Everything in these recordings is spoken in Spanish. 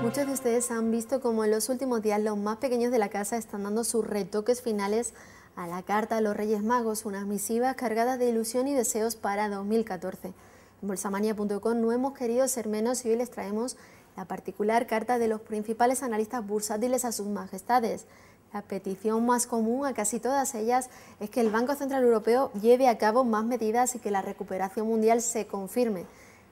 Muchos de ustedes han visto como en los últimos días los más pequeños de la casa están dando sus retoques finales a la carta de los Reyes Magos, unas misivas cargadas de ilusión y deseos para 2014. En bolsamania.com no hemos querido ser menos y hoy les traemos la particular carta de los principales analistas bursátiles a sus majestades, la petición más común a casi todas ellas es que el Banco Central Europeo lleve a cabo más medidas y que la recuperación mundial se confirme.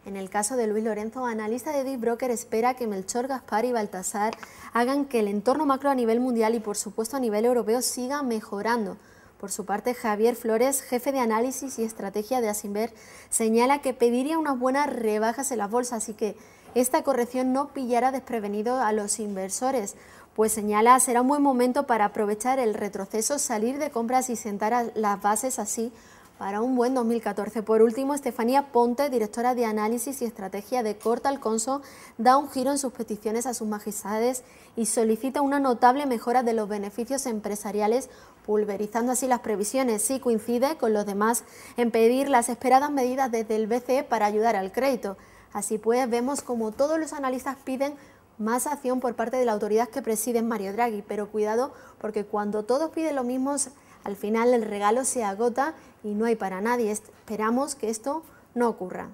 En el caso de Luis Lorenzo, analista de Deep Broker espera que Melchor, Gaspar y Baltasar hagan que el entorno macro a nivel mundial y por supuesto a nivel europeo siga mejorando. Por su parte, Javier Flores, jefe de análisis y estrategia de Asimber, señala que pediría unas buenas rebajas en las bolsas, así que esta corrección no pillará desprevenido a los inversores, pues señala será un buen momento para aprovechar el retroceso, salir de compras y sentar las bases así para un buen 2014. Por último, Estefanía Ponte, directora de análisis y estrategia de Corta Alconso, da un giro en sus peticiones a sus majestades y solicita una notable mejora de los beneficios empresariales, pulverizando así las previsiones. Sí coincide con los demás en pedir las esperadas medidas desde el BCE para ayudar al crédito. Así pues, vemos como todos los analistas piden más acción por parte de la autoridad que preside Mario Draghi, pero cuidado porque cuando todos piden lo mismo, al final el regalo se agota y no hay para nadie. Esperamos que esto no ocurra.